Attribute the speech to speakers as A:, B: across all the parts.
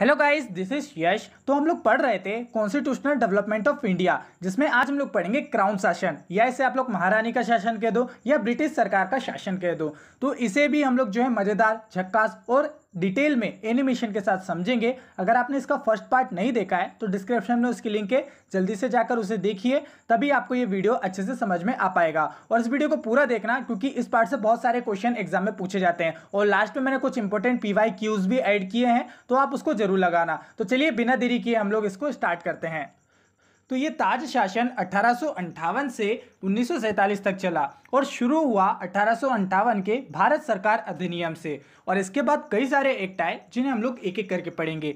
A: hello guys this is Yash तो हम लोग पढ़ रहे थे कॉन्स्टिट्यूशनल डेवलपमेंट ऑफ इंडिया जिसमें आज हम लोग पढ़ेंगे क्राउन शासन या इसे आप लोग महारानी का शासन कह दो या ब्रिटिश सरकार का शासन कह दो तो इसे भी हम लोग जो है मज़ेदार झक्कास और डिटेल में एनिमेशन के साथ समझेंगे अगर आपने इसका फर्स्ट पार्ट नहीं देखा है तो डिस्क्रिप्शन में उसकी लिंक है जल्दी से जाकर उसे देखिए तभी आपको ये वीडियो अच्छे से समझ में आ पाएगा और इस वीडियो को पूरा देखना क्योंकि इस पार्ट से बहुत सारे क्वेश्चन एग्जाम में पूछे जाते हैं और लास्ट में मैंने कुछ इंपॉर्टेंट पी वाई क्यूज भी एड किए हैं तो आप उसको जरूर लगाना तो चलिए बिना देरी किए हम लोग इसको स्टार्ट करते हैं तो ये ताज शासन अठारह से उन्नीस तक चला और शुरू हुआ अठारह के भारत सरकार अधिनियम से और इसके बाद कई सारे एक्ट आए जिन्हें हम लोग एक एक करके पढ़ेंगे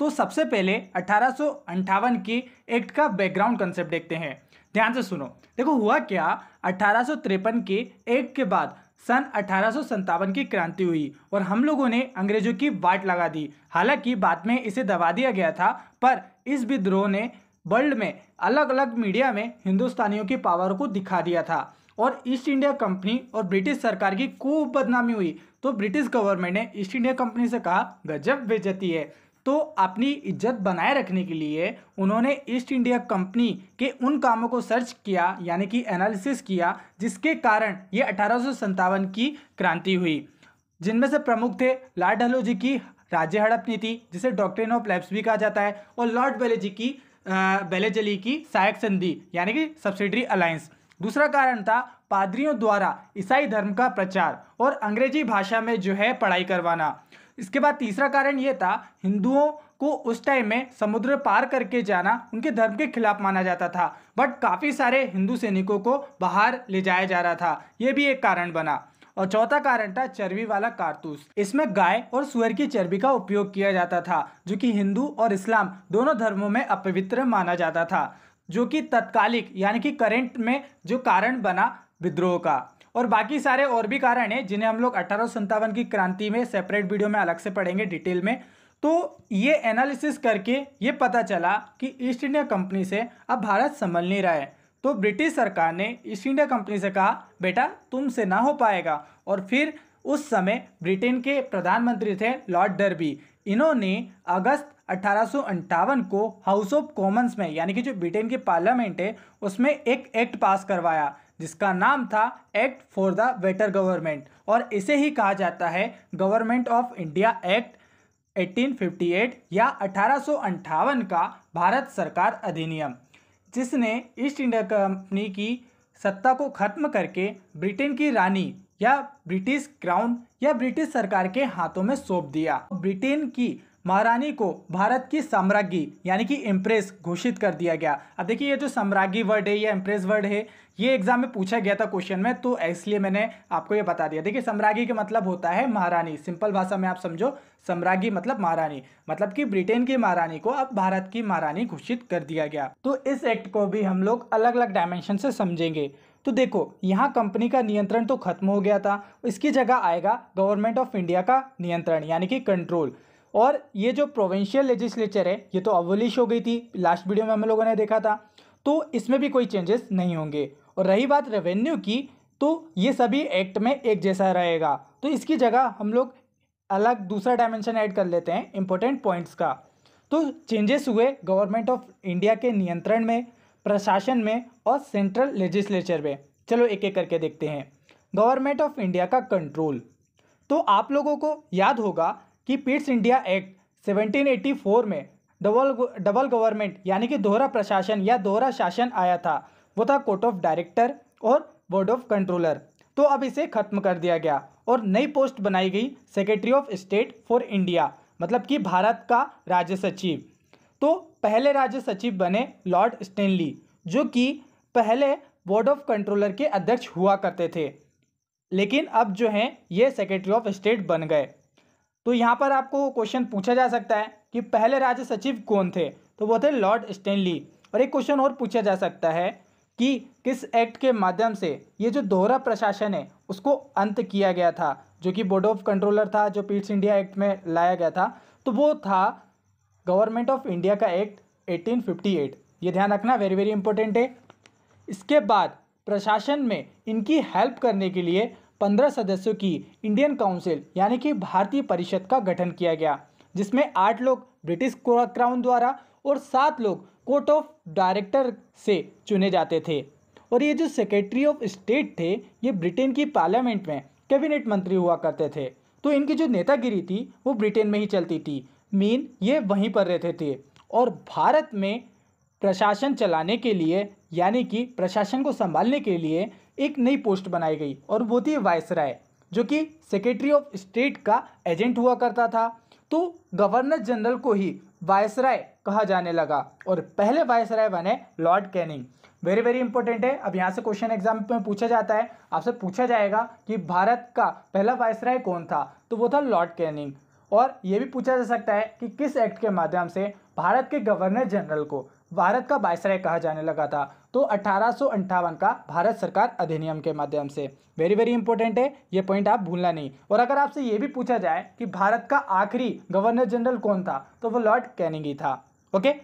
A: तो सबसे पहले अठारह के एक्ट का बैकग्राउंड कंसेप्ट देखते हैं ध्यान से सुनो देखो हुआ क्या अठारह के एक्ट के बाद सन अठारह की क्रांति हुई और हम लोगों ने अंग्रेजों की बाट लगा दी हालांकि बाद में इसे दबा दिया गया था पर इस विद्रोह ने वर्ल्ड में अलग अलग मीडिया में हिंदुस्तानियों की पावर को दिखा दिया था और ईस्ट इंडिया कंपनी और ब्रिटिश सरकार की खूब बदनामी हुई तो ब्रिटिश गवर्नमेंट ने ईस्ट इंडिया कंपनी से कहा गजब बेजती है तो अपनी इज्जत बनाए रखने के लिए उन्होंने ईस्ट इंडिया कंपनी के उन कामों को सर्च किया यानी कि एनालिसिस किया जिसके कारण ये अठारह की क्रांति हुई जिनमें से प्रमुख थे लॉर्ड डलहौजी की राज्य हड़प नीति जिसे डॉक्ट्रिन ऑफ लैब्स भी कहा जाता है और लॉर्ड जी की बेलेजली की सहायक संधि यानी कि सब्सिडरी अलायंस दूसरा कारण था पादरियों द्वारा ईसाई धर्म का प्रचार और अंग्रेजी भाषा में जो है पढ़ाई करवाना इसके बाद तीसरा कारण ये था हिंदुओं को उस टाइम में समुद्र पार करके जाना उनके धर्म के खिलाफ माना जाता था बट काफ़ी सारे हिंदू सैनिकों को बाहर ले जाया जा रहा था ये भी एक कारण बना और चौथा कारण था चर्बी वाला कारतूस इसमें गाय और सुअर की चर्बी का उपयोग किया जाता था जो कि हिंदू और इस्लाम दोनों धर्मों में अपवित्र माना जाता था जो कि तत्कालिक यानी कि करंट में जो कारण बना विद्रोह का और बाकी सारे और भी कारण हैं जिन्हें हम लोग अठारह की क्रांति में सेपरेट वीडियो में अलग से पढ़ेंगे डिटेल में तो ये एनालिसिस करके ये पता चला कि ईस्ट इंडिया कंपनी से अब भारत संभल नहीं रहा है तो ब्रिटिश सरकार ने ईस्ट इंडिया कंपनी से कहा बेटा तुमसे ना हो पाएगा और फिर उस समय ब्रिटेन के प्रधानमंत्री थे लॉर्ड डर्बी इन्होंने अगस्त अठारह को हाउस ऑफ कॉमन्स में यानी कि जो ब्रिटेन की पार्लियामेंट है उसमें एक एक्ट पास करवाया जिसका नाम था act for the better government और इसे ही कहा जाता है गवर्नमेंट ऑफ इंडिया एक्ट 1858 या अठारह का भारत सरकार अधिनियम जिसने ईस्ट इंडिया कंपनी की सत्ता को खत्म करके ब्रिटेन की रानी या ब्रिटिश क्राउन या ब्रिटिश सरकार के हाथों में सौंप दिया ब्रिटेन की महारानी को भारत की साम्राज्ञी यानी कि एम्प्रेस घोषित कर दिया गया अब देखिए ये जो साम्राज्ञी वर्ड है या एम्प्रेस वर्ड है ये एग्जाम में पूछा गया था क्वेश्चन में तो इसलिए मैंने आपको ये बता दिया देखिए साम्राज्ञी का मतलब होता है महारानी सिंपल भाषा में आप समझो साम्राज्ञी मतलब महारानी मतलब कि ब्रिटेन की महारानी को अब भारत की महारानी घोषित कर दिया गया तो इस एक्ट को भी हम लोग अलग अलग डायमेंशन से समझेंगे तो देखो यहाँ कंपनी का नियंत्रण तो खत्म हो गया था इसकी जगह आएगा गवर्नमेंट ऑफ इंडिया का नियंत्रण यानी कि कंट्रोल और ये जो प्रोविंशियल लेजिस्लेचर है ये तो अवलिश हो गई थी लास्ट वीडियो में हम लोगों ने देखा था तो इसमें भी कोई चेंजेस नहीं होंगे और रही बात रेवेन्यू की तो ये सभी एक्ट में एक जैसा रहेगा तो इसकी जगह हम लोग अलग दूसरा डायमेंशन ऐड कर लेते हैं इंपॉर्टेंट पॉइंट्स का तो चेंजेस हुए गवर्नमेंट ऑफ इंडिया के नियंत्रण में प्रशासन में और सेंट्रल लेजिस्लेचर में चलो एक एक करके देखते हैं गवर्नमेंट ऑफ इंडिया का कंट्रोल तो आप लोगों को याद होगा कि पीट्स इंडिया एक्ट 1784 में डबल डबल गवर्नमेंट यानी कि दोहरा प्रशासन या दोहरा शासन आया था वो था कोर्ट ऑफ डायरेक्टर और बोर्ड ऑफ कंट्रोलर तो अब इसे खत्म कर दिया गया और नई पोस्ट बनाई गई secretary of state for India मतलब कि भारत का राज्य सचिव तो पहले राज्य सचिव बने लॉर्ड स्टेनली जो कि पहले बोर्ड ऑफ कंट्रोलर के अध्यक्ष हुआ करते थे लेकिन अब जो हैं ये सेक्रेटरी ऑफ स्टेट बन गए तो यहाँ पर आपको क्वेश्चन पूछा जा सकता है कि पहले राज्य सचिव कौन थे तो वो थे लॉर्ड स्टेनली और एक क्वेश्चन और पूछा जा सकता है कि किस एक्ट के माध्यम से ये जो दोहरा प्रशासन है उसको अंत किया गया था जो कि बोर्ड ऑफ कंट्रोलर था जो पीट्स इंडिया एक्ट में लाया गया था तो वो था गवर्नमेंट ऑफ इंडिया का एक्ट 1858 ये ध्यान रखना वेरी वेरी इंपॉर्टेंट है इसके बाद प्रशासन में इनकी हेल्प करने के लिए पंद्रह सदस्यों की इंडियन काउंसिल यानी कि भारतीय परिषद का गठन किया गया जिसमें आठ लोग ब्रिटिश क्राउन द्वारा और सात लोग कोर्ट ऑफ डायरेक्टर से चुने जाते थे और ये जो सेक्रेटरी ऑफ स्टेट थे ये ब्रिटेन की पार्लियामेंट में कैबिनेट मंत्री हुआ करते थे तो इनकी जो नेतागिरी थी वो ब्रिटेन में ही चलती थी मीन ये वहीं पर रहते थे और भारत में प्रशासन चलाने के लिए यानी कि प्रशासन को संभालने के लिए एक नई पोस्ट बनाई गई और वो थी वायसराय जो कि सेक्रेटरी ऑफ स्टेट का एजेंट हुआ करता था तो गवर्नर जनरल को ही वायसराय कहा जाने लगा और पहले वायसराय बने lord Canning very very important है अब यहाँ से क्वेश्चन एग्जाम में पूछा जाता है आपसे पूछा जाएगा कि भारत का पहला वायसराय कौन था तो वो था लॉर्ड कैनिंग और ये भी पूछा जा सकता है कि किस एक्ट के माध्यम से भारत के गवर्नर जनरल को भारत का वायसराय कहा जाने लगा था तो अठारह का भारत सरकार अधिनियम के माध्यम से वेरी वेरी इंपॉर्टेंट है ये पॉइंट आप भूलना नहीं और अगर आपसे ये भी पूछा जाए कि भारत का आखिरी गवर्नर जनरल कौन था तो वो लॉर्ड कैनिंग था ओके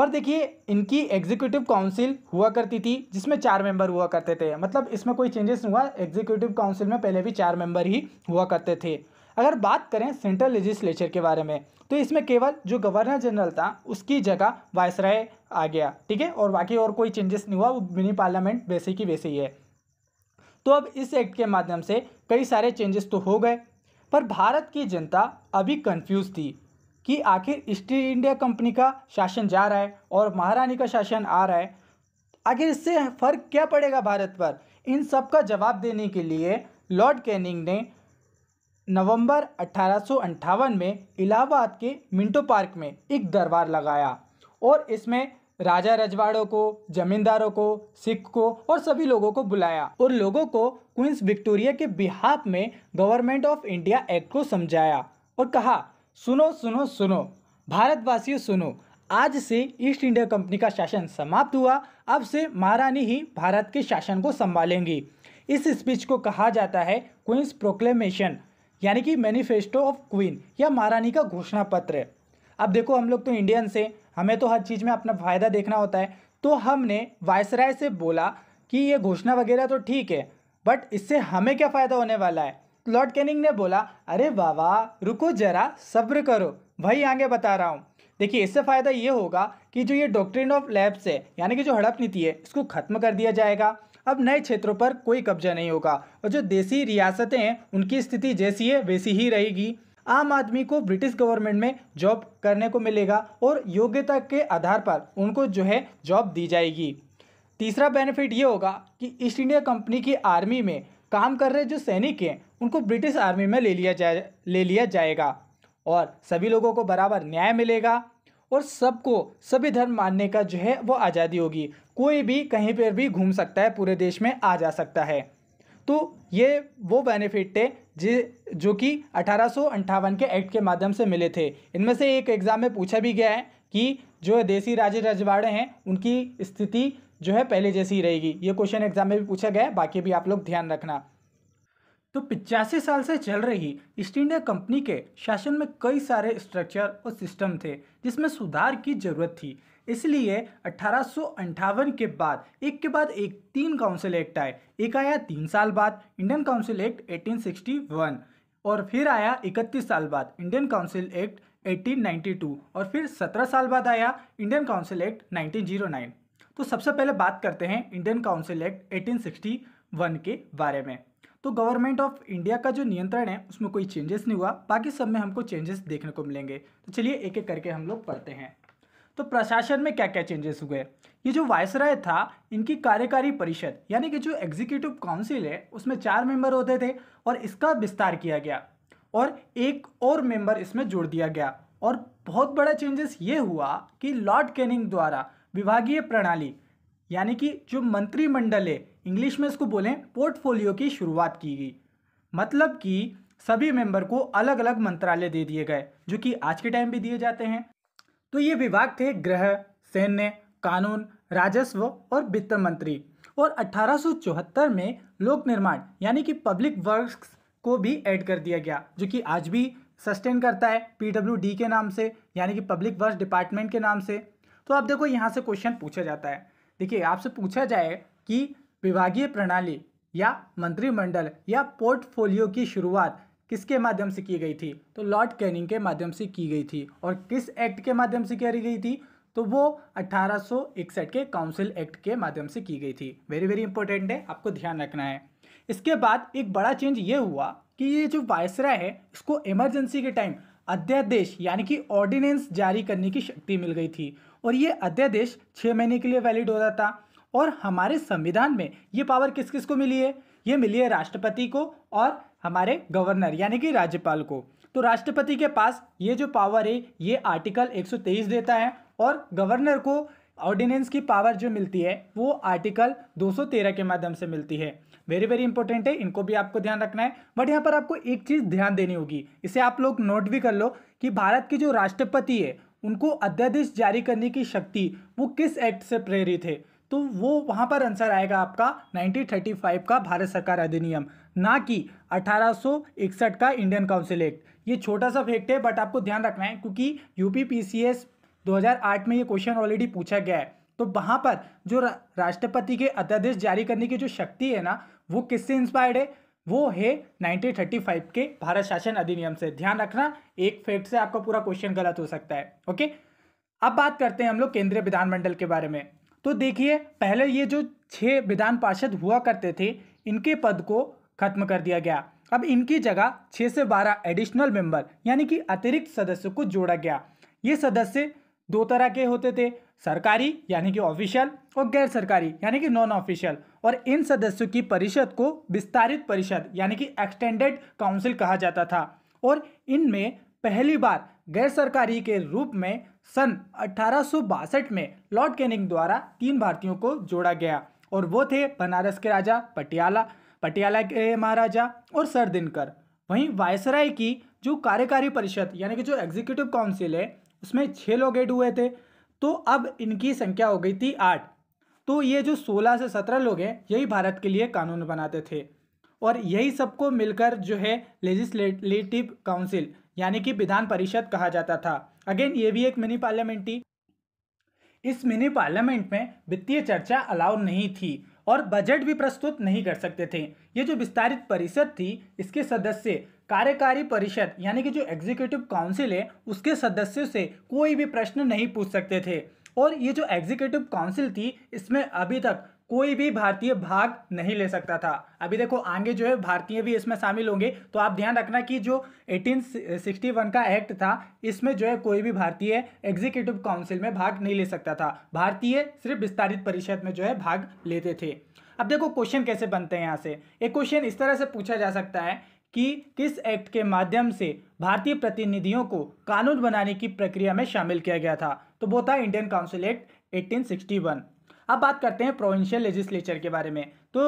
A: और देखिए इनकी एग्जीक्यूटिव काउंसिल हुआ करती थी जिसमें चार मेंबर हुआ करते थे मतलब इसमें कोई चेंजेस नहीं हुआ एग्जीक्यूटिव काउंसिल में पहले भी चार मेंबर ही हुआ करते थे अगर बात करें सेंट्रल लेजिस्लेचर के बारे में तो इसमें केवल जो गवर्नर जनरल था उसकी जगह वायसराय आ गया ठीक है और बाकी और कोई चेंजेस नहीं हुआ वो मिनी पार्लियामेंट वैसे की वैसे ही है तो अब इस एक्ट के माध्यम से कई सारे चेंजेस तो हो गए पर भारत की जनता अभी कंफ्यूज थी कि आखिर ईस्ट इंडिया कंपनी का शासन जा रहा है और महारानी का शासन आ रहा है आखिर इससे फ़र्क क्या पड़ेगा भारत पर इन सब का जवाब देने के लिए लॉर्ड कैनिंग ने नवंबर अठारह में इलाहाबाद के मिंटो पार्क में एक दरबार लगाया और इसमें राजा रजवाड़ों को जमींदारों को सिख को और सभी लोगों को बुलाया और लोगों को क्वींस विक्टोरिया के बिहाफ में गवर्नमेंट ऑफ इंडिया एक्ट को समझाया और कहा सुनो सुनो सुनो भारतवासियों सुनो आज से ईस्ट इंडिया कंपनी का शासन समाप्त हुआ अब से महारानी ही भारत के शासन को संभालेंगी इस स्पीच को कहा जाता है क्वींस प्रोक्लेमेशन यानी कि मैनिफेस्टो ऑफ क्वीन या महारानी का घोषणा पत्र है अब देखो हम लोग तो इंडियन से हमें तो हर चीज़ में अपना फ़ायदा देखना होता है तो हमने वायसराय से बोला कि ये घोषणा वगैरह तो ठीक है बट इससे हमें क्या फ़ायदा होने वाला है लॉर्ड कैनिंग ने बोला अरे बाबा रुको जरा सब्र करो वही आगे बता रहा हूँ देखिए इससे फ़ायदा ये होगा कि जो ये डॉक्ट्रिन ऑफ लैब्स है यानी कि जो हड़प नीति है इसको ख़त्म कर दिया जाएगा अब नए क्षेत्रों पर कोई कब्जा नहीं होगा और जो देसी रियासतें हैं उनकी स्थिति जैसी है वैसी ही रहेगी आम आदमी को ब्रिटिश गवर्नमेंट में जॉब करने को मिलेगा और योग्यता के आधार पर उनको जो है जॉब दी जाएगी तीसरा बेनिफिट ये होगा कि ईस्ट इंडिया कंपनी की आर्मी में काम कर रहे जो सैनिक हैं उनको ब्रिटिश आर्मी में ले लिया जाए ले लिया जाएगा और सभी लोगों को बराबर न्याय मिलेगा और सबको सभी धर्म मानने का जो है वो आज़ादी होगी कोई भी कहीं पर भी घूम सकता है पूरे देश में आ जा सकता है तो ये वो बेनिफिट थे जि जो कि अठारह के एक्ट के माध्यम से मिले थे इनमें से एक एग्ज़ाम में पूछा भी गया है कि जो देसी राजे रजवाड़े हैं उनकी स्थिति जो है पहले जैसी ही रहेगी ये क्वेश्चन एग्जाम में भी पूछा गया है बाकी भी आप लोग ध्यान रखना तो पिचासी साल से चल रही ईस्ट इंडिया कंपनी के शासन में कई सारे स्ट्रक्चर और सिस्टम थे जिसमें सुधार की जरूरत थी इसलिए अठारह के बाद एक के बाद एक तीन काउंसिल एक्ट आए एक आया तीन साल बाद इंडियन काउंसिल एक्ट 1861 और फिर आया 31 साल बाद इंडियन काउंसिल एक्ट 1892 और फिर 17 साल बाद आया इंडियन काउंसिल एक्ट 1909 तो सबसे पहले बात करते हैं इंडियन काउंसिल एक्ट 1861 के बारे में तो गवर्नमेंट ऑफ इंडिया का जो नियंत्रण है उसमें कोई चेंजेस नहीं हुआ बाकी सब में हमको चेंजेस देखने को मिलेंगे तो चलिए एक एक करके हम लोग पढ़ते हैं तो प्रशासन में क्या क्या चेंजेस हुए ये जो वायसराय था इनकी कार्यकारी परिषद यानी कि जो एग्जीक्यूटिव काउंसिल है उसमें चार मेंबर होते थे और इसका विस्तार किया गया और एक और मेंबर इसमें जोड़ दिया गया और बहुत बड़ा चेंजेस ये हुआ कि लॉर्ड कैनिंग द्वारा विभागीय प्रणाली यानी कि जो मंत्रिमंडल है इंग्लिश में इसको बोलें पोर्टफोलियो की शुरुआत की गई मतलब कि सभी मेंबर को अलग अलग मंत्रालय दे दिए गए जो कि आज के टाइम भी दिए जाते हैं तो ये विभाग थे गृह सैन्य कानून राजस्व और वित्त मंत्री और 1874 में लोक निर्माण यानी कि पब्लिक वर्क्स को भी ऐड कर दिया गया जो कि आज भी सस्टेन करता है पीडब्ल्यूडी के नाम से यानी कि पब्लिक वर्क डिपार्टमेंट के नाम से तो आप देखो यहाँ से क्वेश्चन पूछा जाता है देखिए आपसे पूछा जाए कि विभागीय प्रणाली या मंत्रिमंडल या पोर्टफोलियो की शुरुआत किसके माध्यम से की गई थी तो लॉर्ड कैनिंग के माध्यम से की गई थी और किस एक्ट के माध्यम से करी गई थी तो वो अट्ठारह के काउंसिल एक्ट के माध्यम से की गई थी वेरी वेरी इंपॉर्टेंट है आपको ध्यान रखना है इसके बाद एक बड़ा चेंज ये हुआ कि ये जो वायसरा है इसको इमरजेंसी के टाइम अध्यादेश यानी कि ऑर्डिनेंस जारी करने की शक्ति मिल गई थी और ये अध्यादेश छः महीने के लिए वैलिड होता था और हमारे संविधान में ये पावर किस किस को मिली है ये मिली है राष्ट्रपति को और हमारे गवर्नर यानी कि राज्यपाल को तो राष्ट्रपति के पास ये जो पावर है ये आर्टिकल 123 देता है और गवर्नर को ऑर्डिनेंस की पावर जो मिलती है वो आर्टिकल 213 के माध्यम से मिलती है वेरी वेरी इंपॉर्टेंट है इनको भी आपको ध्यान रखना है बट यहाँ पर आपको एक चीज़ ध्यान देनी होगी इसे आप लोग नोट भी कर लो कि भारत के जो राष्ट्रपति है उनको अध्यादेश जारी करने की शक्ति वो किस एक्ट से प्रेरित है तो वो वहाँ पर आंसर आएगा आपका 1935 का भारत सरकार अधिनियम ना कि 1861 का इंडियन काउंसिल एक्ट ये छोटा सा फैक्ट है बट आपको ध्यान रखना है क्योंकि यूपी पीसीएस 2008 में ये क्वेश्चन ऑलरेडी पूछा गया है तो वहाँ पर जो राष्ट्रपति के अध्यादेश जारी करने की जो शक्ति है ना वो किससे इंस्पायर्ड है वो है 1935 के भारत शासन अधिनियम से ध्यान रखना एक फैक्ट से आपका पूरा क्वेश्चन गलत हो सकता है ओके अब बात करते हैं हम लोग केंद्रीय विधानमंडल के बारे में तो देखिए पहले ये जो छः विधान पार्षद हुआ करते थे इनके पद को खत्म कर दिया गया अब इनकी जगह छः से बारह एडिशनल मेंबर यानी कि अतिरिक्त सदस्य को जोड़ा गया ये सदस्य दो तरह के होते थे सरकारी यानी कि ऑफिशियल और गैर सरकारी यानी कि नॉन ऑफिशियल और इन सदस्यों की परिषद को विस्तारित परिषद यानी कि एक्सटेंडेड काउंसिल कहा जाता था और इनमें पहली बार गैर सरकारी के रूप में सन अठारह में लॉर्ड कैनिंग द्वारा तीन भारतीयों को जोड़ा गया और वो थे बनारस के राजा पटियाला पटियाला के महाराजा और सर दिनकर वहीं वायसराय की जो कार्यकारी परिषद यानी कि जो एग्जीक्यूटिव काउंसिल है उसमें छः लोग एड हुए थे तो अब इनकी संख्या हो गई थी आठ तो ये जो सोलह से सत्रह लोग हैं यही भारत के लिए कानून बनाते थे और यही सबको मिलकर जो है लेजिस्लेटिव काउंसिल यानी कि विधान परिषद कहा जाता था अगेन ये भी एक मिनी पार्लियामेंट्री इस मिनी पार्लियामेंट में वित्तीय चर्चा अलाउ नहीं थी और बजट भी प्रस्तुत नहीं कर सकते थे ये जो विस्तारित परिषद थी इसके सदस्य कार्यकारी परिषद यानी कि जो एग्जीक्यूटिव काउंसिल है उसके सदस्यों से कोई भी प्रश्न नहीं पूछ सकते थे और ये जो एग्जीक्यूटिव काउंसिल थी इसमें अभी तक कोई भी भारतीय भाग नहीं ले सकता था अभी देखो आगे जो है भारतीय भी इसमें शामिल होंगे तो आप ध्यान रखना कि जो 1861 का एक्ट था इसमें जो है कोई भी भारतीय एग्जीक्यूटिव काउंसिल में भाग नहीं ले सकता था भारतीय सिर्फ विस्तारित परिषद में जो है भाग लेते थे अब देखो क्वेश्चन कैसे बनते हैं यहाँ से एक क्वेश्चन इस तरह से पूछा जा सकता है कि किस एक्ट के माध्यम से भारतीय प्रतिनिधियों को कानून बनाने की प्रक्रिया में शामिल किया गया था तो वो था इंडियन काउंसिल एक्ट 1861 अब बात करते हैं प्रोविंशियल लेजिस्लेचर के बारे में तो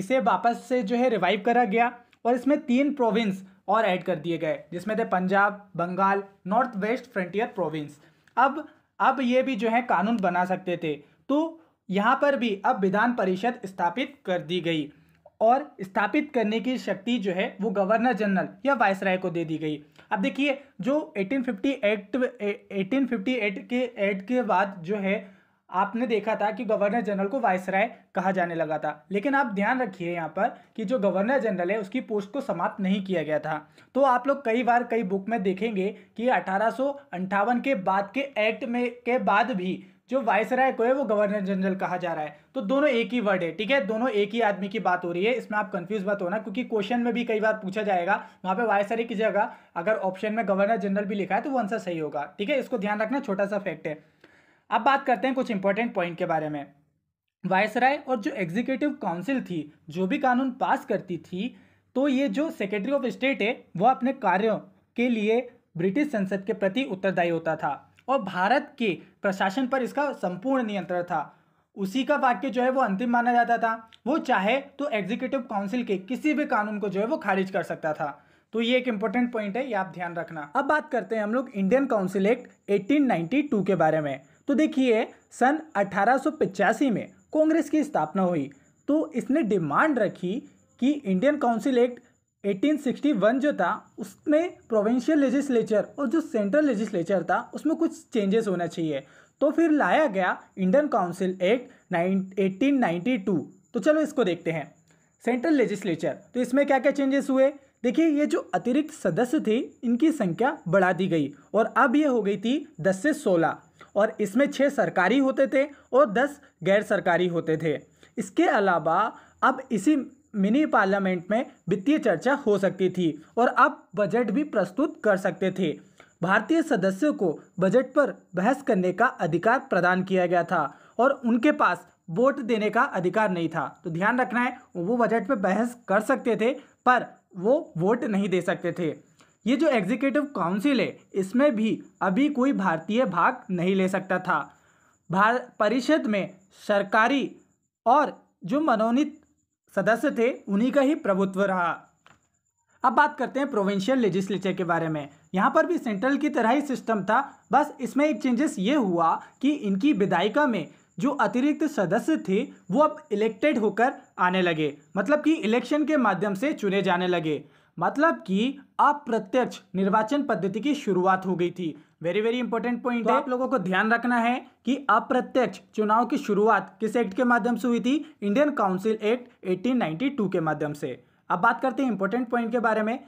A: इसे वापस से जो है रिवाइव करा गया और इसमें तीन प्रोविंस और ऐड कर दिए गए जिसमें थे Punjab Bengal North West Frontier Province अब अब ये भी जो है कानून बना सकते थे तो यहाँ पर भी अब विधान परिषद स्थापित कर दी गई और स्थापित करने की शक्ति जो है वो गवर्नर जनरल या वायसराय को दे दी गई अब देखिए जो 1850 एक्ट 1858 के एक्ट के बाद जो है आपने देखा था कि गवर्नर जनरल को वायसराय कहा जाने लगा था लेकिन आप ध्यान रखिए यहाँ पर कि जो गवर्नर जनरल है उसकी पोस्ट को समाप्त नहीं किया गया था तो आप लोग कई बार कई बुक में देखेंगे कि अठारह के बाद के एक्ट में के बाद भी जो वायसराय को है वो गवर्नर जनरल कहा जा रहा है तो दोनों एक ही वर्ड है ठीक है दोनों एक ही आदमी की बात हो रही है इसमें आप कंफ्यूज मत होना क्योंकि क्वेश्चन में भी कई बार पूछा जाएगा वहां पे वायसराय की जगह अगर ऑप्शन में गवर्नर जनरल भी लिखा है तो वो आंसर सही होगा ठीक है इसको ध्यान रखना छोटा सा फैक्ट है अब बात करते हैं कुछ इंपॉर्टेंट पॉइंट के बारे में वायसराय और जो एग्जीक्यूटिव काउंसिल थी जो भी कानून पास करती थी तो ये जो सेक्रेटरी ऑफ स्टेट है वह अपने कार्यों के लिए ब्रिटिश संसद के प्रति उत्तरदायी होता था और भारत के प्रशासन पर इसका संपूर्ण नियंत्रण था उसी का वाक्य जो है वो अंतिम माना जाता था वो चाहे तो एग्जीक्यूटिव काउंसिल के किसी भी कानून को जो है वो खारिज कर सकता था तो ये एक इंपॉर्टेंट पॉइंट है ये आप ध्यान रखना अब बात करते हैं हम लोग इंडियन काउंसिल एक्ट 1892 के बारे में तो देखिए सन अठारह में कांग्रेस की स्थापना हुई तो इसने डिमांड रखी कि इंडियन काउंसिल एक्ट 1861 जो था उसमें प्रोविंशियल लेजिस्लेचर और जो सेंट्रल लेजिस्लेचर था उसमें कुछ चेंजेस होना चाहिए तो फिर लाया गया इंडियन काउंसिल एक्ट 1892 तो चलो इसको देखते हैं सेंट्रल लेजिस्लेचर तो इसमें क्या क्या चेंजेस हुए देखिए ये जो अतिरिक्त सदस्य थे इनकी संख्या बढ़ा दी गई और अब ये हो गई थी दस से सोलह और इसमें छः सरकारी होते थे और दस गैर सरकारी होते थे इसके अलावा अब इसी मिनी पार्लियामेंट में वित्तीय चर्चा हो सकती थी और अब बजट भी प्रस्तुत कर सकते थे भारतीय सदस्यों को बजट पर बहस करने का अधिकार प्रदान किया गया था और उनके पास वोट देने का अधिकार नहीं था तो ध्यान रखना है वो बजट पर बहस कर सकते थे पर वो वोट नहीं दे सकते थे ये जो एग्जीक्यूटिव काउंसिल है इसमें भी अभी कोई भारतीय भाग नहीं ले सकता था भार परिषद में सरकारी और जो मनोनीत सदस्य थे उन्हीं का ही प्रभुत्व रहा अब बात करते हैं प्रोविंशियल लेजिस्लेचर के बारे में यहाँ पर भी सेंट्रल की तरह ही सिस्टम था बस इसमें एक चेंजेस ये हुआ कि इनकी विधायिका में जो अतिरिक्त सदस्य थे वो अब इलेक्टेड होकर आने लगे मतलब कि इलेक्शन के माध्यम से चुने जाने लगे मतलब कि अप्रत्यक्ष निर्वाचन पद्धति की शुरुआत हो गई थी वेरी वेरी इंपॉर्टेंट पॉइंट है आप लोगों को ध्यान रखना है कि अप्रत्यक्ष चुनाव की शुरुआत किस एक्ट के माध्यम से हुई थी इंडियन काउंसिल एक्ट 1892 के माध्यम से अब बात करते हैं इंपॉर्टेंट पॉइंट के बारे में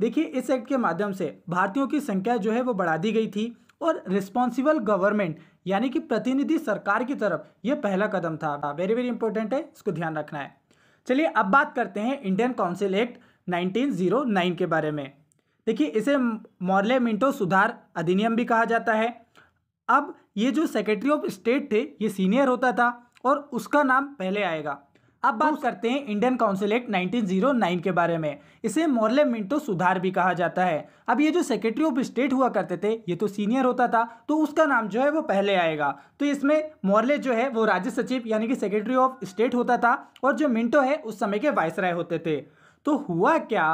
A: देखिए इस एक्ट के माध्यम से भारतीयों की संख्या जो है वो बढ़ा दी गई थी और रिस्पॉन्सिबल गवर्नमेंट यानी कि प्रतिनिधि सरकार की तरफ यह पहला कदम था वेरी वेरी इंपॉर्टेंट है इसको ध्यान रखना है चलिए अब बात करते हैं इंडियन काउंसिल एक्ट 1909 के बारे में देखिए इसे मॉर्ले मिंटो सुधार अधिनियम भी कहा जाता है अब ये जो सेक्रेटरी ऑफ स्टेट थे ये सीनियर होता था और उसका नाम पहले आएगा अब बात करते हैं इंडियन एक्ट 1909 के बारे में इसे मोरले मिंटो सुधार भी कहा जाता है अब ये जो सेक्रेटरी ऑफ स्टेट हुआ करते थे ये तो सीनियर होता था तो उसका नाम जो है वो पहले आएगा तो इसमें मोरले जो है वो राज्य सचिव यानी कि सेक्रेटरी ऑफ स्टेट होता था और जो मिंटो है उस समय के वायसराय होते थे तो हुआ क्या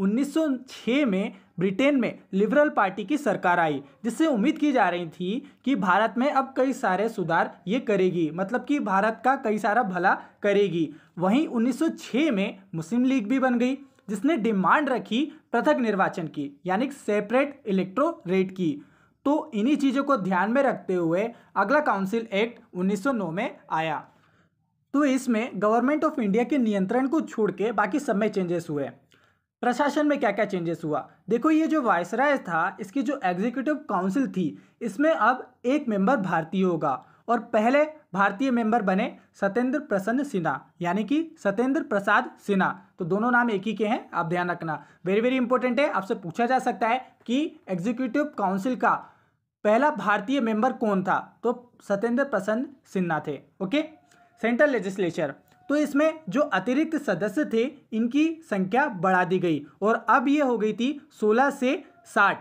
A: 1906 में ब्रिटेन में लिबरल पार्टी की सरकार आई जिससे उम्मीद की जा रही थी कि भारत में अब कई सारे सुधार ये करेगी मतलब कि भारत का कई सारा भला करेगी वहीं 1906 में मुस्लिम लीग भी बन गई जिसने डिमांड रखी पृथक निर्वाचन की यानी सेपरेट इलेक्ट्रोरेट की तो इन्हीं चीज़ों को ध्यान में रखते हुए अगला काउंसिल एक्ट 1909 में आया तो इसमें गवर्नमेंट ऑफ इंडिया के नियंत्रण को छोड़ के बाकी सब में चेंजेस हुए प्रशासन में क्या क्या चेंजेस हुआ देखो ये जो वायसराय था इसकी जो एग्जीक्यूटिव काउंसिल थी इसमें अब एक मेंबर भारतीय होगा और पहले भारतीय मेंबर बने सत्येंद्र प्रसन्न सिन्हा यानी कि सत्येंद्र प्रसाद सिन्हा तो दोनों नाम एक ही के हैं आप ध्यान रखना वेरी वेरी इंपॉर्टेंट है आपसे पूछा जा सकता है कि एग्जीक्यूटिव काउंसिल का पहला भारतीय मेंबर कौन था तो सत्येंद्र प्रसन्न सिन्हा थे ओके सेंट्रल लेजिस्लेचर तो इसमें जो अतिरिक्त सदस्य थे इनकी संख्या बढ़ा दी गई और अब ये हो गई थी सोलह से साठ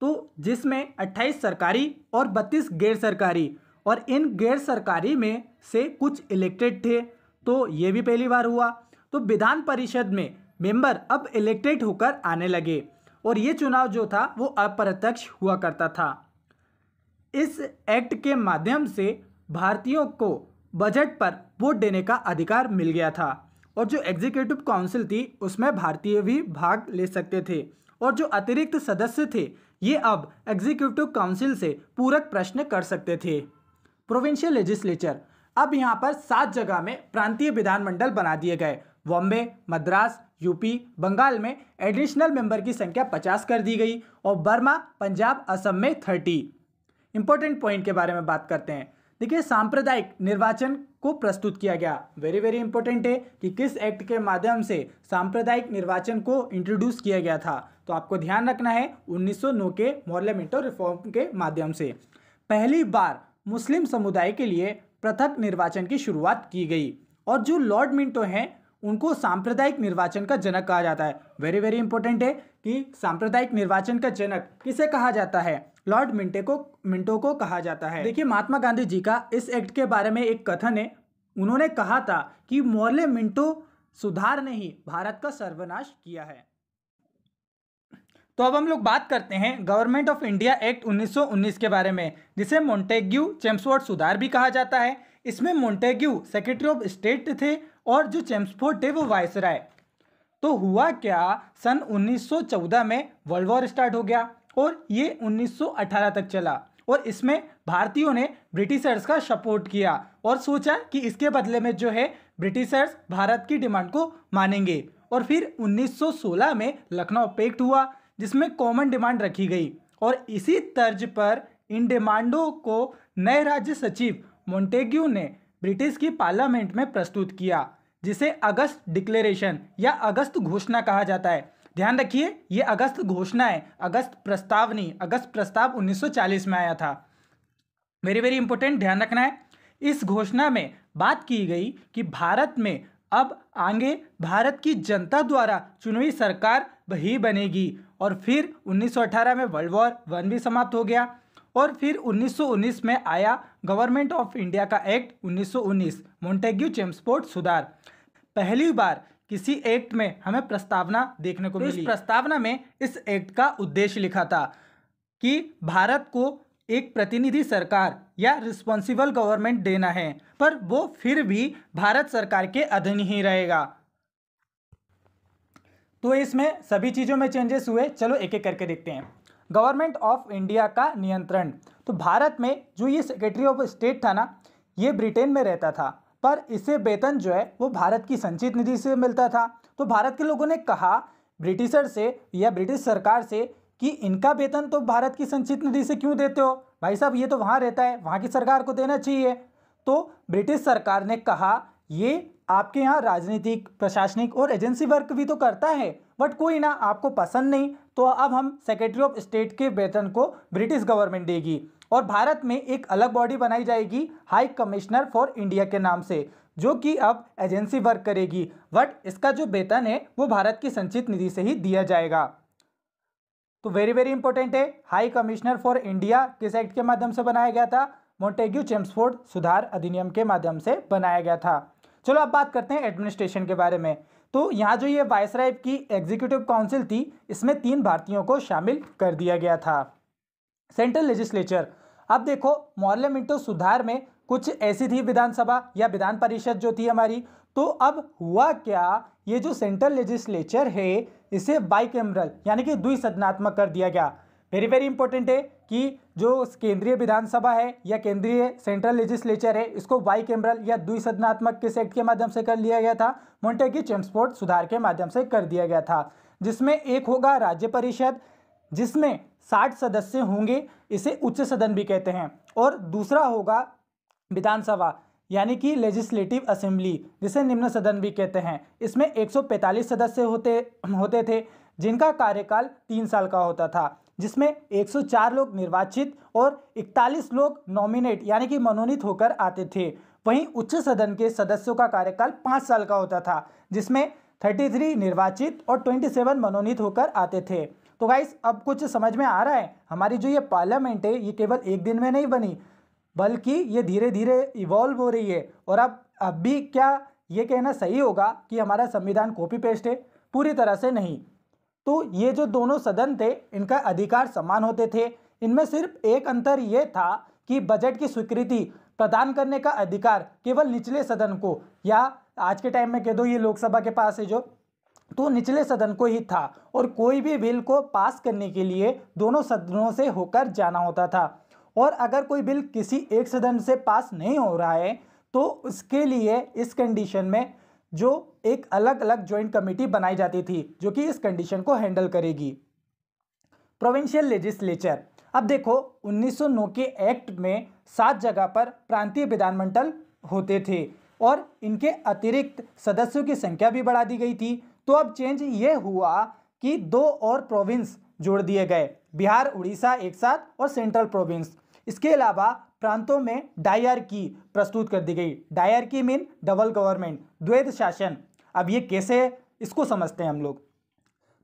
A: तो जिसमें 28 सरकारी और 32 गैर सरकारी और इन गैर सरकारी में से कुछ इलेक्टेड थे तो ये भी पहली बार हुआ तो विधान परिषद में मेंबर अब इलेक्टेड होकर आने लगे और ये चुनाव जो था वो अप्रत्यक्ष हुआ करता था इस एक्ट के माध्यम से भारतीयों को बजट पर वोट देने का अधिकार मिल गया था और जो एग्जीक्यूटिव काउंसिल थी उसमें भारतीय भी भाग ले सकते थे और जो अतिरिक्त सदस्य थे ये अब एग्जीक्यूटिव काउंसिल से पूरक प्रश्न कर सकते थे प्रोविंशियल लेजिस्लेचर अब यहाँ पर सात जगह में प्रांतीय विधानमंडल बना दिए गए बॉम्बे मद्रास यूपी बंगाल में एडिशनल मेंबर की संख्या पचास कर दी गई और बर्मा पंजाब असम में थर्टी इंपॉर्टेंट पॉइंट के बारे में बात करते हैं देखिए सांप्रदायिक निर्वाचन को प्रस्तुत किया गया वेरी वेरी इंपॉर्टेंट है कि किस एक्ट के माध्यम से सांप्रदायिक निर्वाचन को इंट्रोड्यूस किया गया था तो आपको ध्यान रखना है 1909 के मॉर्लियामेंटो रिफॉर्म के माध्यम से पहली बार मुस्लिम समुदाय के लिए पृथक निर्वाचन की शुरुआत की गई और जो लॉर्ड मिंटो हैं उनको सांप्रदायिक निर्वाचन का जनक कहा जाता है वेरी वेरी इंपॉर्टेंट है कि सांप्रदायिक निर्वाचन का जनक किसे कहा जाता है लॉर्ड मिंटे को मिंटो को कहा जाता है देखिए महात्मा गांधी जी का इस एक्ट के बारे में एक कथन है उन्होंने कहा था कि मौर्य मिंटो सुधार ने ही भारत का सर्वनाश किया है तो अब हम लोग बात करते हैं गवर्नमेंट ऑफ इंडिया एक्ट 1919 के बारे में जिसे मोन्टेग्यू चेम्सफोर्ड सुधार भी कहा जाता है इसमें मोन्टेग्यू सेक्रेटरी ऑफ स्टेट थे और जो चेम्सफोर्ड थे वो वायसराय तो हुआ क्या सन 1914 में वर्ल्ड वॉर स्टार्ट हो गया और ये 1918 तक चला और इसमें भारतीयों ने ब्रिटिशर्स का सपोर्ट किया और सोचा कि इसके बदले में जो है ब्रिटिशर्स भारत की डिमांड को मानेंगे और फिर 1916 में लखनऊ पेक्ट हुआ जिसमें कॉमन डिमांड रखी गई और इसी तर्ज पर इन डिमांडों को नए राज्य सचिव मोन्टेग्यू ने ब्रिटिश की पार्लियामेंट में प्रस्तुत किया जिसे अगस्त डिक्लेरेशन या अगस्त घोषणा कहा जाता है ध्यान रखिए ये अगस्त घोषणा है अगस्त प्रस्ताव नहीं अगस्त प्रस्ताव 1940 में आया था वेरी वेरी इंपॉर्टेंट ध्यान रखना है इस घोषणा में बात की गई कि भारत में अब आगे भारत की जनता द्वारा चुनवी सरकार वही बनेगी और फिर 1918 में वर्ल्ड वॉर वन भी समाप्त हो गया और फिर 1919 में आया गवर्नमेंट ऑफ इंडिया का एक्ट 1919 मोन्टेग्यू चेम्सपोर्ट सुधार पहली बार किसी एक्ट में हमें प्रस्तावना देखने को तो मिली इस प्रस्तावना में इस एक्ट का उद्देश्य लिखा था कि भारत को एक प्रतिनिधि सरकार या रिस्पॉन्सिबल गवर्नमेंट देना है पर वो फिर भी भारत सरकार के अधीन ही रहेगा तो इसमें सभी चीज़ों में चेंजेस हुए चलो एक एक करके देखते हैं गवर्नमेंट ऑफ इंडिया का नियंत्रण तो भारत में जो ये सेक्रेटरी ऑफ स्टेट था ना ये ब्रिटेन में रहता था पर इसे वेतन जो है वो भारत की संचित निधि से मिलता था तो भारत के लोगों ने कहा ब्रिटिशर से या ब्रिटिश सरकार से कि इनका वेतन तो भारत की संचित निधि से क्यों देते हो भाई साहब ये तो वहाँ रहता है वहाँ की सरकार को देना चाहिए तो ब्रिटिश सरकार ने कहा ये आपके यहाँ राजनीतिक प्रशासनिक और एजेंसी वर्क भी तो करता है बट कोई ना आपको पसंद नहीं तो अब हम सेक्रेटरी ऑफ स्टेट के वेतन को ब्रिटिश गवर्नमेंट देगी और भारत में एक अलग बॉडी बनाई जाएगी हाई कमिश्नर फॉर इंडिया के नाम से जो कि अब एजेंसी वर्क करेगी बट इसका जो वेतन है वो भारत की संचित निधि से ही दिया जाएगा तो वेरी वेरी इंपॉर्टेंट है हाई कमिश्नर फॉर इंडिया किस एक्ट के माध्यम से बनाया गया था मोटेग्यू चेम्सफोर्ड सुधार अधिनियम के माध्यम से बनाया गया था चलो अब बात करते हैं एडमिनिस्ट्रेशन के बारे में तो यहाँ जो ये वायसराय की एग्जीक्यूटिव काउंसिल थी इसमें तीन भारतीयों को शामिल कर दिया गया था सेंट्रल लेजिस्लेचर अब देखो मॉर्लेमेंटो सुधार में कुछ ऐसी थी विधानसभा या विधान परिषद जो थी हमारी तो अब हुआ क्या ये जो सेंट्रल लेजिस्लेचर है इसे बाइकैमरल यानी कि द्विसदनात्मक कर दिया गया वेरी वेरी इंपॉर्टेंट है कि जो केंद्रीय विधानसभा है या केंद्रीय सेंट्रल लेजिस्लेचर है इसको बाई कैमरल या द्विसदनात्मक किस एक्ट के माध्यम से कर लिया गया था मोन्टेगी चेम्सपोर्ट सुधार के माध्यम से कर दिया गया था जिसमें एक होगा राज्य परिषद जिसमें साठ सदस्य होंगे इसे उच्च सदन भी कहते हैं और दूसरा होगा विधानसभा यानी कि लेजिस्लेटिव असेंबली जिसे निम्न सदन भी कहते हैं इसमें 145 सदस्य होते होते थे जिनका कार्यकाल तीन साल का होता था जिसमें 104 लोग निर्वाचित और 41 लोग नॉमिनेट यानी कि मनोनीत होकर आते थे वहीं उच्च सदन के सदस्यों का कार्यकाल पाँच साल का होता था जिसमें 33 निर्वाचित और 27 मनोनीत होकर आते थे तो गाइस अब कुछ समझ में आ रहा है हमारी जो ये पार्लियामेंट है ये केवल एक दिन में नहीं बनी बल्कि ये धीरे धीरे इवॉल्व हो रही है और अब अब भी क्या ये कहना सही होगा कि हमारा संविधान कॉपी पेस्ट है पूरी तरह से नहीं तो ये जो दोनों सदन थे इनका अधिकार समान होते थे इनमें सिर्फ एक अंतर ये था कि बजट की स्वीकृति प्रदान करने का अधिकार केवल निचले सदन को या आज के टाइम में कह दो ये लोकसभा के पास है जो तो निचले सदन को ही था और कोई भी बिल को पास करने के लिए दोनों सदनों से होकर जाना होता था और अगर कोई बिल किसी एक सदन से पास नहीं हो रहा है तो उसके लिए इस कंडीशन में जो एक अलग अलग ज्वाइंट कमेटी बनाई जाती थी जो कि इस कंडीशन को हैंडल करेगी प्रोविंशियल लेजिस्लेचर अब देखो 1909 के एक्ट में सात जगह पर प्रांतीय विधानमंडल होते थे और इनके अतिरिक्त सदस्यों की संख्या भी बढ़ा दी गई थी तो अब चेंज ये हुआ कि दो और प्रोविंस जोड़ दिए गए बिहार उड़ीसा एक साथ और सेंट्रल प्रोविंस इसके अलावा प्रांतों में डायर की प्रस्तुत कर दी गई डायर की मीन डबल गवर्नमेंट द्वैध शासन अब ये कैसे है इसको समझते हैं हम लोग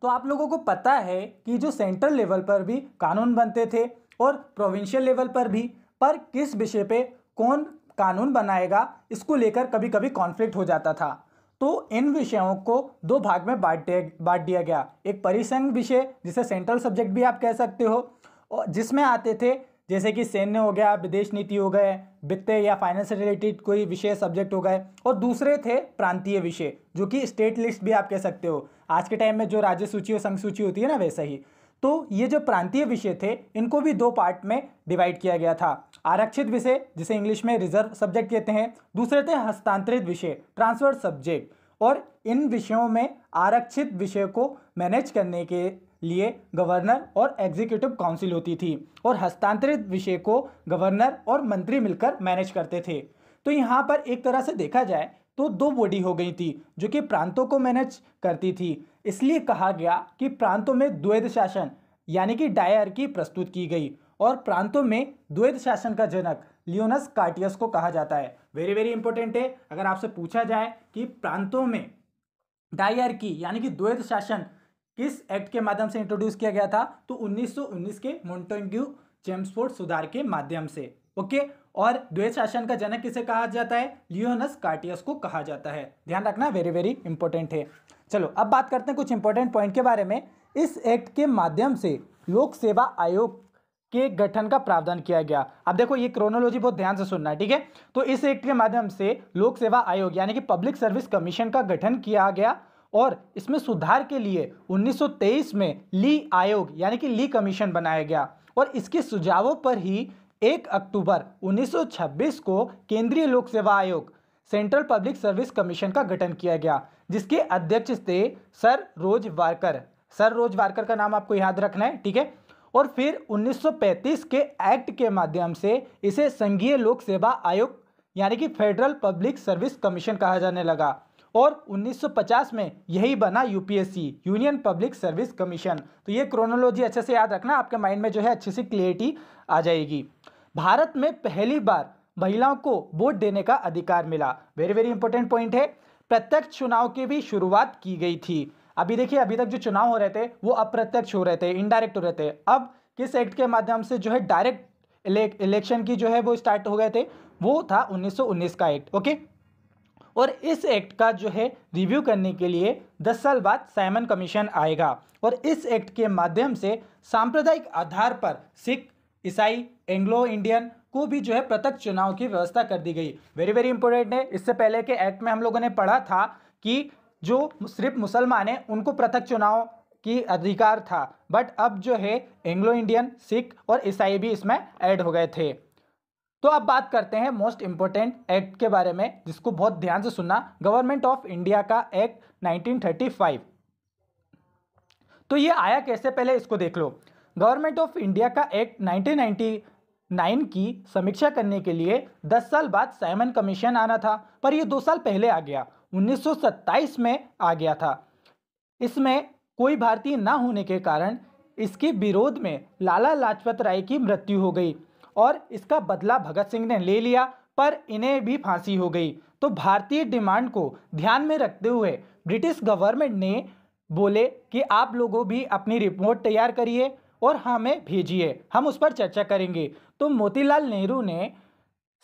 A: तो आप लोगों को पता है कि जो सेंट्रल लेवल पर भी कानून बनते थे और प्रोविंशियल लेवल पर भी पर किस विषय पे कौन कानून बनाएगा इसको लेकर कभी कभी कॉन्फ्लिक्ट हो जाता था तो इन विषयों को दो भाग में बांट दिया बांट दिया गया एक परिसंघ विषय जिसे सेंट्रल सब्जेक्ट भी आप कह सकते हो और जिसमें आते थे जैसे कि सैन्य हो गया विदेश नीति हो गए वित्त या फाइनेंस रिलेटेड कोई विषय सब्जेक्ट हो गए और दूसरे थे प्रांतीय विषय जो कि स्टेट लिस्ट भी आप कह सकते हो आज के टाइम में जो राज्य सूची और संघ सूची होती है ना वैसा ही तो ये जो प्रांतीय विषय थे इनको भी दो पार्ट में डिवाइड किया गया था आरक्षित विषय जिसे इंग्लिश में रिजर्व सब्जेक्ट कहते हैं दूसरे थे हस्तांतरित विषय ट्रांसफर सब्जेक्ट और इन विषयों में आरक्षित विषय को मैनेज करने के लिए गवर्नर और एग्जीक्यूटिव काउंसिल होती थी और हस्तांतरित विषय को गवर्नर और मंत्री मिलकर मैनेज करते थे तो यहाँ पर एक तरह से देखा जाए तो दो बॉडी हो गई थी जो कि प्रांतों को मैनेज करती थी इसलिए कहा गया कि प्रांतों में द्वैध शासन यानी कि डायर की प्रस्तुत की गई और प्रांतों में द्वैध शासन का जनक लियोनस कार्टियस को कहा जाता है वेरी वेरी इंपॉर्टेंट है अगर आपसे पूछा जाए कि प्रांतों में डायर की यानी कि द्वैध शासन किस एक्ट के माध्यम से इंट्रोड्यूस किया गया था तो 1919 के मोन्टेग्यू चेम्सफोर्ड सुधार के माध्यम से ओके और द्वेष शासन का जनक किसे कहा जाता है लियोनस कार्टियस को कहा जाता है ध्यान रखना वेरी वेरी इंपॉर्टेंट है चलो अब बात करते हैं कुछ इंपॉर्टेंट पॉइंट के बारे में इस एक्ट के माध्यम से लोक सेवा आयोग के गठन का प्रावधान किया गया अब देखो ये क्रोनोलॉजी बहुत ध्यान से सुनना है ठीक है तो इस एक्ट के माध्यम से लोक सेवा आयोग यानी कि पब्लिक सर्विस कमीशन का गठन किया गया और इसमें सुधार के लिए 1923 में ली आयोग यानी कि ली कमीशन बनाया गया और इसके सुझावों पर ही 1 अक्टूबर 1926 को केंद्रीय लोक सेवा आयोग सेंट्रल पब्लिक सर्विस कमीशन का गठन किया गया जिसके अध्यक्ष थे सर रोज वारकर सर रोज वारकर का नाम आपको याद रखना है ठीक है और फिर 1935 के एक्ट के माध्यम से इसे संघीय लोक सेवा आयोग यानी कि फेडरल पब्लिक सर्विस कमीशन कहा जाने लगा और 1950 में यही बना UPSC union public service commission तो ये क्रोनोलॉजी अच्छे से याद रखना आपके माइंड में जो है अच्छी से क्लियरिटी आ जाएगी भारत में पहली बार महिलाओं को वोट देने का अधिकार मिला वेरी वेरी इंपॉर्टेंट पॉइंट है प्रत्यक्ष चुनाव की भी शुरुआत की गई थी अभी देखिए अभी तक जो चुनाव हो रहे थे वो अप्रत्यक्ष हो रहे थे इनडायरेक्ट हो रहे थे अब किस एक्ट के माध्यम से जो है डायरेक्ट इलेक्शन की जो है वो स्टार्ट हो गए थे वो था 1919 का एक्ट ओके और इस एक्ट का जो है रिव्यू करने के लिए दस साल बाद साइमन कमीशन आएगा और इस एक्ट के माध्यम से सांप्रदायिक आधार पर सिख ईसाई एंग्लो इंडियन को भी जो है पृथक चुनाव की व्यवस्था कर दी गई वेरी वेरी इंपॉर्टेंट है इससे पहले के एक्ट में हम लोगों ने पढ़ा था कि जो सिर्फ मुसलमान हैं उनको पृथक चुनाव की अधिकार था बट अब जो है एंग्लो इंडियन सिख और ईसाई भी इसमें ऐड हो गए थे तो अब बात करते हैं मोस्ट इंपॉर्टेंट एक्ट के बारे में जिसको बहुत ध्यान से सुनना गवर्नमेंट ऑफ इंडिया का एक्ट 1935 तो ये आया कैसे पहले इसको देख लो गवर्नमेंट ऑफ इंडिया का एक्ट 1999 की समीक्षा करने के लिए 10 साल बाद साइमन कमीशन आना था पर यह दो साल पहले आ गया 1927 में आ गया था इसमें कोई भारतीय ना होने के कारण इसके विरोध में लाला लाजपत राय की मृत्यु हो गई और इसका बदला भगत सिंह ने ले लिया पर इन्हें भी फांसी हो गई तो भारतीय डिमांड को ध्यान में रखते हुए ब्रिटिश गवर्नमेंट ने बोले कि आप लोगों भी अपनी रिपोर्ट तैयार करिए और हमें भेजिए हम उस पर चर्चा करेंगे तो मोतीलाल नेहरू ने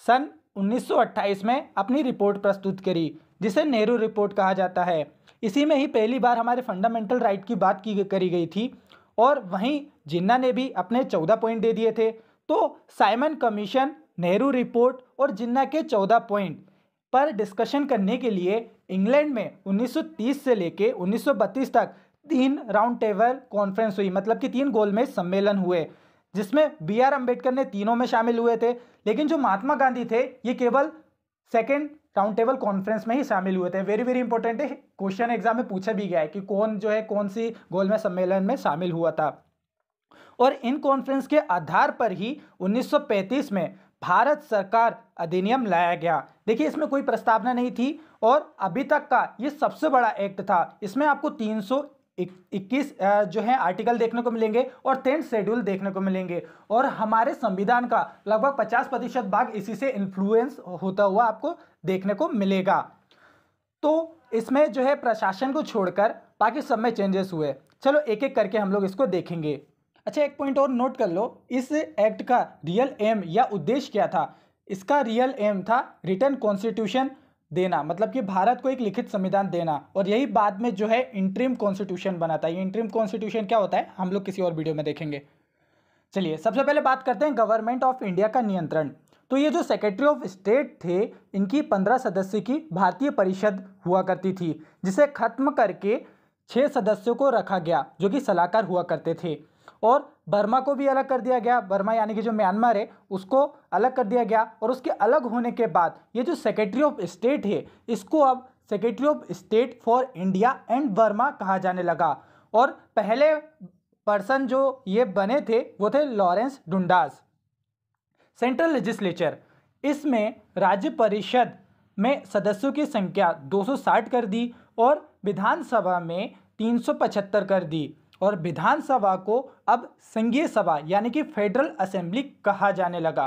A: सन 1928 में अपनी रिपोर्ट प्रस्तुत करी जिसे नेहरू रिपोर्ट कहा जाता है इसी में ही पहली बार हमारे फंडामेंटल राइट की बात की करी गई थी और वहीं जिन्ना ने भी अपने चौदह पॉइंट दे दिए थे तो साइमन कमीशन नेहरू रिपोर्ट और जिन्ना के चौदह पॉइंट पर डिस्कशन करने के लिए इंग्लैंड में 1930 से लेके 1932 तक तीन राउंड टेबल कॉन्फ्रेंस हुई मतलब कि तीन गोल में सम्मेलन हुए जिसमें बी आर अम्बेडकर ने तीनों में शामिल हुए थे लेकिन जो महात्मा गांधी थे ये केवल सेकेंड राउंड टेबल कॉन्फ्रेंस में ही शामिल हुए थे वेरी वेरी इंपॉर्टेंट है क्वेश्चन एग्जाम में पूछा भी गया है कि कौन जो है कौन सी गोल में सम्मेलन में शामिल हुआ था और इन कॉन्फ्रेंस के आधार पर ही 1935 में भारत सरकार अधिनियम लाया गया देखिए इसमें कोई प्रस्तावना नहीं थी और अभी तक का ये सबसे बड़ा एक्ट था इसमें आपको 321 जो है आर्टिकल देखने को मिलेंगे और टेंथ शेड्यूल देखने को मिलेंगे और हमारे संविधान का लगभग 50 प्रतिशत भाग इसी से इन्फ्लुएंस होता हुआ आपको देखने को मिलेगा तो इसमें जो है प्रशासन को छोड़कर बाकी सब में चेंजेस हुए चलो एक एक करके हम लोग इसको देखेंगे अच्छा एक पॉइंट और नोट कर लो इस एक्ट का रियल एम या उद्देश्य क्या था इसका रियल एम था रिटर्न कॉन्स्टिट्यूशन देना मतलब कि भारत को एक लिखित संविधान देना और यही बाद में जो है इंट्रीम कॉन्स्टिट्यूशन बना था ये इंट्रीम कॉन्स्टिट्यूशन क्या होता है हम लोग किसी और वीडियो में देखेंगे चलिए सबसे पहले बात करते हैं गवर्नमेंट ऑफ इंडिया का नियंत्रण तो ये जो सेक्रेटरी ऑफ स्टेट थे इनकी पंद्रह सदस्य की भारतीय परिषद हुआ करती थी जिसे खत्म करके छः सदस्यों को रखा गया जो कि सलाहकार हुआ करते थे और बर्मा को भी अलग कर दिया गया बर्मा यानी कि जो म्यांमार है उसको अलग कर दिया गया और उसके अलग होने के बाद ये जो सेक्रेटरी ऑफ स्टेट है इसको अब secretary of state for India and Burma कहा जाने लगा और पहले पर्सन जो ये बने थे वो थे लॉरेंस डुंडास सेंट्रल लेजिस्लेचर इसमें राज्य परिषद में सदस्यों की संख्या 260 कर दी और विधानसभा में 375 कर दी और विधानसभा को अब संघीय सभा यानी कि फेडरल असेंबली कहा जाने लगा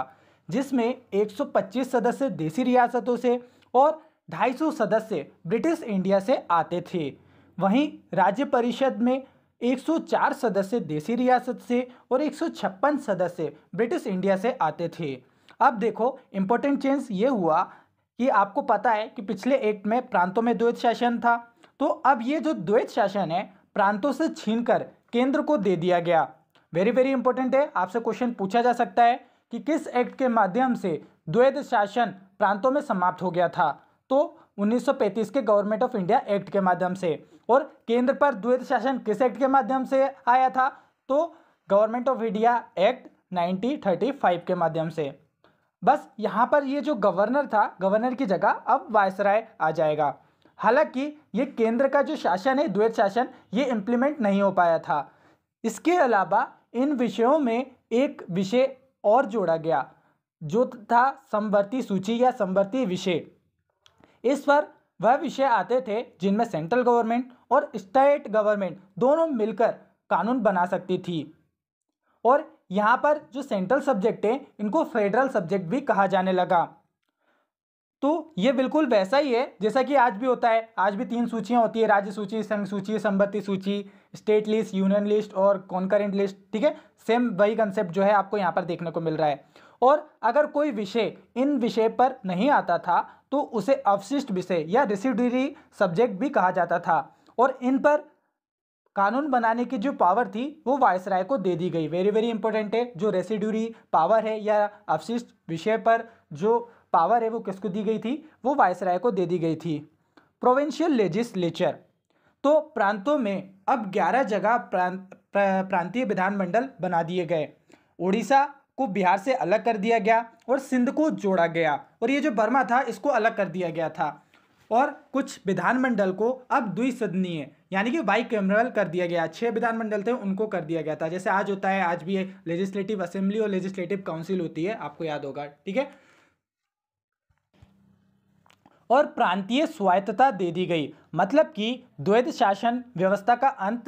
A: जिसमें 125 सदस्य देसी रियासतों से और 250 सदस्य ब्रिटिश इंडिया से आते थे वहीं राज्य परिषद में 104 सदस्य देसी रियासत से और 156 सदस्य ब्रिटिश इंडिया से आते थे अब देखो इम्पोर्टेंट चेंज ये हुआ कि आपको पता है कि पिछले एक्ट में प्रांतों में द्वैत शासन था तो अब ये जो द्वैत शासन है प्रांतों से छीनकर केंद्र को दे दिया गया वेरी वेरी इंपॉर्टेंट है आपसे क्वेश्चन पूछा जा सकता है कि किस एक्ट के माध्यम से द्वैध शासन प्रांतों में समाप्त हो गया था तो 1935 के गवर्नमेंट ऑफ इंडिया एक्ट के माध्यम से और केंद्र पर द्वैध शासन किस एक्ट के माध्यम से आया था तो गवर्नमेंट ऑफ इंडिया एक्ट 1935 के माध्यम से बस यहाँ पर ये जो गवर्नर था गवर्नर की जगह अब वायसराय आ जाएगा हालांकि ये केंद्र का जो शासन है द्वैत शासन ये इम्प्लीमेंट नहीं हो पाया था इसके अलावा इन विषयों में एक विषय और जोड़ा गया जो था समवर्ती सूची या समवर्ती विषय इस पर वह विषय आते थे जिनमें सेंट्रल गवर्नमेंट और स्टेट गवर्नमेंट दोनों मिलकर कानून बना सकती थी और यहाँ पर जो सेंट्रल सब्जेक्ट हैं इनको फेडरल सब्जेक्ट भी कहा जाने लगा तो ये बिल्कुल वैसा ही है जैसा कि आज भी होता है आज भी तीन सूचियाँ होती है राज्य सूची संघ सूची संपत्ति सूची स्टेट लिस्ट यूनियन लिस्ट और कॉन्करेंट लिस्ट ठीक है सेम वही कंसेप्ट जो है आपको यहाँ पर देखने को मिल रहा है और अगर कोई विषय इन विषय पर नहीं आता था तो उसे अवशिष्ट विषय या रेसिडरी सब्जेक्ट भी कहा जाता था और इन पर कानून बनाने की जो पावर थी वो वायसराय को दे दी गई वेरी वेरी इंपॉर्टेंट है जो रेसिड्यूरी पावर है या अवशिष्ट विषय पर जो पावर है वो किसको दी गई थी वो वायसराय को दे दी गई थी प्रोविंशियल लेजिस्लेचर तो प्रांतों में अब ग्यारह जगह प्रांत प्रांतीय विधानमंडल बना दिए गए उड़ीसा को बिहार से अलग कर दिया गया और सिंध को जोड़ा गया और ये जो बर्मा था इसको अलग कर दिया गया था और कुछ विधानमंडल को अब द्विसदनीय यानी कि बाई कैमरल कर दिया गया छः विधानमंडल थे उनको कर दिया गया था जैसे आज होता है आज भी लेजिस्लेटिव असेंबली और लेजिस्लेटिव काउंसिल होती है आपको याद होगा ठीक है और प्रांतीय स्वायत्तता दे दी गई मतलब कि द्वैध शासन व्यवस्था का अंत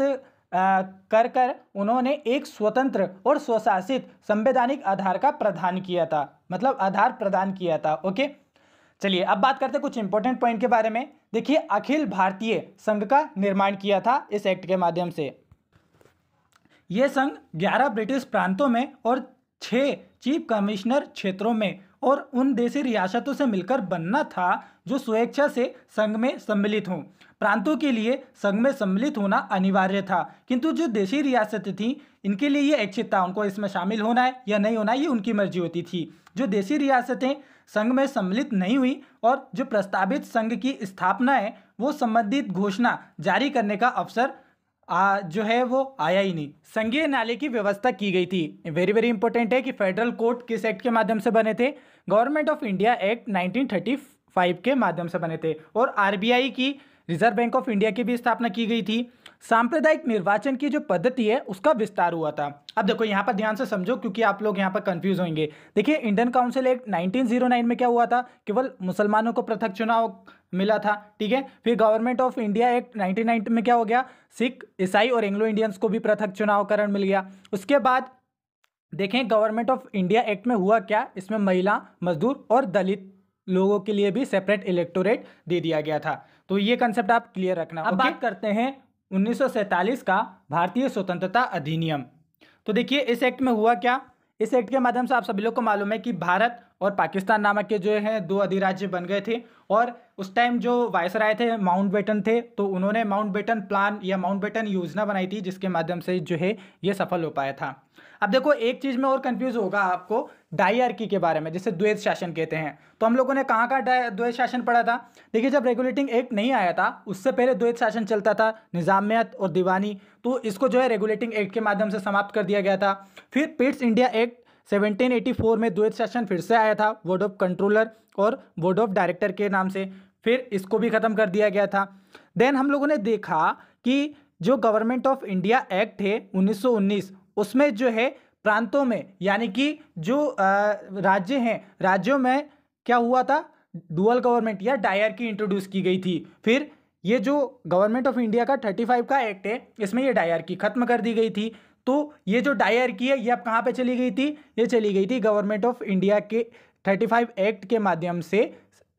A: कर कर उन्होंने एक स्वतंत्र और स्वशासित संवैधानिक आधार का प्रदान किया था मतलब आधार प्रदान किया था ओके चलिए अब बात करते हैं कुछ इंपॉर्टेंट पॉइंट के बारे में देखिए अखिल भारतीय संघ का निर्माण किया था इस एक्ट के माध्यम से यह संघ 11 ब्रिटिश प्रांतों में और 6 चीफ कमिश्नर क्षेत्रों में और उन देशी रियासतों से मिलकर बनना था जो स्वेच्छा से संघ में सम्मिलित हों प्रांतों के लिए संघ में सम्मिलित होना अनिवार्य था किंतु जो देशी रियासतें थीं इनके लिए ये इच्छित था उनको इसमें शामिल होना है या नहीं होना ये उनकी मर्जी होती थी जो देशी रियासतें संघ में सम्मिलित नहीं हुई और जो प्रस्तावित संघ की स्थापना है वो संबंधित घोषणा जारी करने का अवसर आ, जो है वो आया ही नहीं संघीय नाले की व्यवस्था की गई थी वेरी वेरी इंपॉर्टेंट है कि फेडरल कोर्ट किस एक्ट के माध्यम से बने थे government of India act five के माध्यम से बने थे और आरबीआई की रिजर्व बैंक ऑफ इंडिया की भी स्थापना की गई थी सांप्रदायिक निर्वाचन की जो पद्धति है उसका विस्तार हुआ था अब देखो यहाँ पर ध्यान से समझो क्योंकि आप लोग यहाँ पर कंफ्यूज होंगे देखिए इंडियन काउंसिल एक्ट 1909 में क्या हुआ था केवल मुसलमानों को पृथक चुनाव मिला था ठीक है फिर government of India act nineteen में क्या हो गया सिख ईसाई और एंग्लो इंडियंस को भी पृथक चुनावकरण मिल गया उसके बाद देखें गवर्नमेंट ऑफ इंडिया एक्ट में हुआ क्या इसमें महिला मजदूर और दलित लोगों के लिए भी सेपरेट इलेक्टोरेट दे दिया गया था तो ये कंसेप्ट आप क्लियर रखना अब बात करते हैं उन्नीस का भारतीय स्वतंत्रता अधिनियम तो देखिए इस एक्ट में हुआ क्या इस एक्ट के माध्यम से आप सभी लोग को मालूम है कि भारत और पाकिस्तान नामक के जो है दो अधिराज्य बन गए थे और उस टाइम जो वायसराय थे माउंट बेटन थे तो उन्होंने माउंट बेटन प्लान या माउंट बेटन योजना बनाई थी जिसके माध्यम से जो है ये सफल हो पाया था अब देखो एक चीज़ में और कंफ्यूज होगा आपको डायरकी के बारे में जिसे द्वैत शासन कहते हैं तो हम लोगों ने कहाँ का द्वैत शासन पढ़ा था देखिए जब रेगुलेटिंग एक्ट नहीं आया था उससे पहले द्वैत शासन चलता था निज़ामियत और दीवानी तो इसको जो है रेगुलेटिंग एक्ट के माध्यम से समाप्त कर दिया गया था फिर पिट्स इंडिया एक्ट 1784 में द्वैत शासन फिर से आया था वोड ऑफ कंट्रोलर और बोर्ड ऑफ डायरेक्टर के नाम से फिर इसको भी ख़त्म कर दिया गया था देन हम लोगों ने देखा कि जो गवर्नमेंट ऑफ इंडिया एक्ट है 1919 उसमें जो है प्रांतों में यानी कि जो राज्य हैं राज्यों में क्या हुआ था डुअल गवर्नमेंट या की इंट्रोड्यूस की गई थी फिर ये जो गवर्नमेंट ऑफ इंडिया का थर्टी फाइव का एक्ट है इसमें ये की खत्म कर दी गई थी तो ये जो की है ये अब कहाँ पे चली गई थी ये चली गई थी गवर्नमेंट ऑफ इंडिया के थर्टी फाइव एक्ट के माध्यम से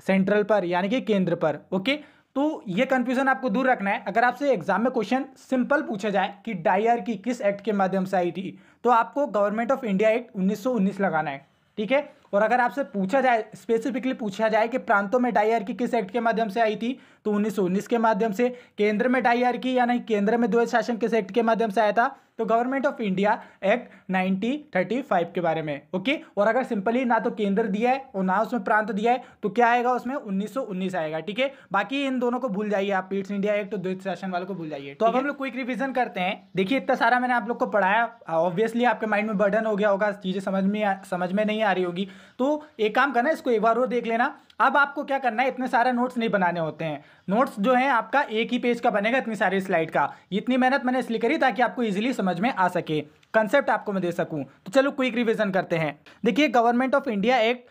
A: सेंट्रल पर यानी कि केंद्र पर ओके तो ये कन्फ्यूजन आपको दूर रखना है अगर आपसे एग्जाम में क्वेश्चन सिंपल पूछा जाए कि डायर की किस एक्ट के माध्यम से आई थी तो आपको गवर्नमेंट ऑफ इंडिया एक्ट 1919 लगाना है ठीक है और अगर आपसे पूछा जाए स्पेसिफिकली पूछा जाए कि प्रांतों में की किस एक्ट के माध्यम से आई थी तो उन्नीस के माध्यम से केंद्र में या यानी केंद्र में द्वैत शासन किस एक्ट के माध्यम से आया था तो government of India act nineteen thirty five के बारे में ओके और अगर सिंपली ना तो केंद्र दिया है और ना उसमें प्रांत दिया है तो क्या आएगा उसमें उन्नीस सौ उन्नीस आएगा ठीक है बाकी इन दोनों को भूल जाइए आप पीट्स इंडिया एक्ट और द्वित शासन वालों को भूल जाइए तो अब हम लोग क्विक रिविजन करते हैं देखिए इतना सारा मैंने आप लोग को पढ़ाया ऑब्वियसली आपके माइंड में बर्डन हो गया होगा चीज़ें समझ में समझ में नहीं आ रही होगी तो एक काम करना इसको एक बार और देख लेना अब आपको क्या करना है इतने सारे नोट्स नहीं बनाने होते हैं नोट्स जो है आपका एक ही पेज का बनेगा इतनी सारी स्लाइड का इतनी मेहनत मैंने इसलिए करी ताकि आपको इजीली समझ में आ सके कंसेप्ट आपको मैं दे सकूं तो चलो क्विक रिविजन करते हैं देखिए government of India act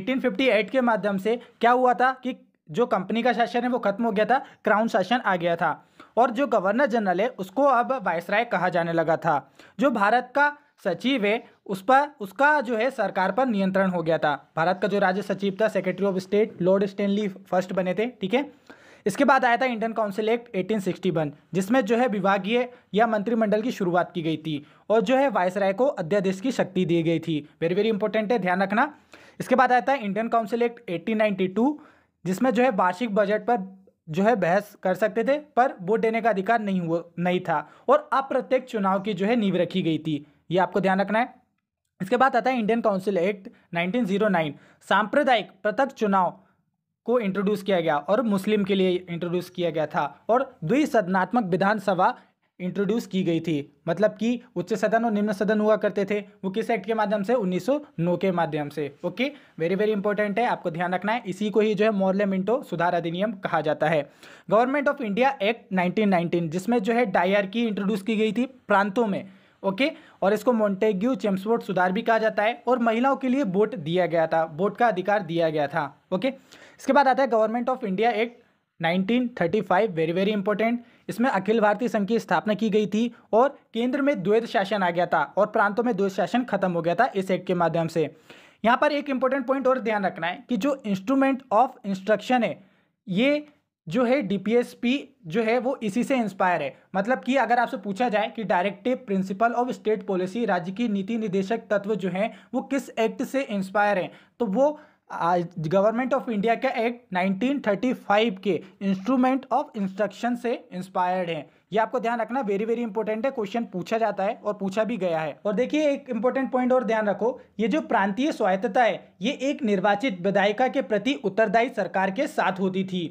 A: eighteen के माध्यम से क्या हुआ था कि जो कंपनी का शासन है वो खत्म हो गया था क्राउन शासन आ गया था और जो गवर्नर जनरल है उसको अब वायसराय कहा जाने लगा था जो भारत का सचिव है उस पर उसका जो है सरकार पर नियंत्रण हो गया था भारत का जो राज्य सचिव था secretary of state lord Stanley first बने थे ठीक है इसके बाद आया था इंडियन काउंसिल एक्ट 1861 जिसमें जो है विभागीय या मंत्रिमंडल की शुरुआत की गई थी और जो है वायसराय को अध्यादेश की शक्ति दी गई थी वेरी वेरी इंपॉर्टेंट है ध्यान रखना इसके बाद आया था इंडियन काउंसिल एक्ट टू जिसमें जो है वार्षिक बजट पर जो है बहस कर सकते थे पर वोट देने का अधिकार नहीं हुआ नहीं था और अप्रत्यक्ष चुनाव की जो है नींव रखी गई थी ये आपको ध्यान रखना है इसके बाद आता है इंडियन काउंसिल एक्ट 1909 सांप्रदायिक पृथक चुनाव को इंट्रोड्यूस किया गया और मुस्लिम के लिए इंट्रोड्यूस किया गया था और द्विसदनात्मक विधानसभा इंट्रोड्यूस की गई थी मतलब कि उच्च सदन और निम्न सदन हुआ करते थे वो किस एक्ट के माध्यम से 1909 के माध्यम से ओके वेरी वेरी इंपॉर्टेंट है आपको ध्यान रखना है इसी को ही जो है मोरले मिंटो सुधार अधिनियम कहा जाता है गवर्नमेंट ऑफ इंडिया एक्ट 1919 जिसमें जो है डायर की इंट्रोड्यूस की गई थी प्रांतों में ओके और इसको मोन्टेग्यू चेम्सवोट सुधार भी कहा जाता है और महिलाओं के लिए वोट दिया गया था वोट का अधिकार दिया गया था ओके इसके बाद आता है government of India act 1935 very very important इसमें अखिल भारतीय संघ की स्थापना की गई थी और केंद्र में द्वैध शासन आ गया था और प्रांतों में द्वैत शासन खत्म हो गया था इस एक्ट के माध्यम से यहाँ पर एक इंपॉर्टेंट पॉइंट और ध्यान रखना है कि जो इंस्ट्रूमेंट ऑफ इंस्ट्रक्शन है ये जो है डीपीएसपी जो है वो इसी से इंस्पायर है मतलब कि अगर आपसे पूछा जाए कि directive principle of state policy राज्य की नीति निर्देशक तत्व जो है वो किस एक्ट से इंस्पायर हैं तो वो गवर्नमेंट ऑफ इंडिया का एक्ट 1935 के इंस्ट्रूमेंट ऑफ इंस्ट्रक्शन से इंस्पायर्ड है ये आपको ध्यान रखना वेरी वेरी इंपॉर्टेंट है क्वेश्चन पूछा जाता है और पूछा भी गया है और देखिए एक इंपॉर्टेंट पॉइंट और ध्यान रखो ये जो प्रांतीय स्वायत्तता है ये एक निर्वाचित विधायिका के प्रति उत्तरदायी सरकार के साथ होती थी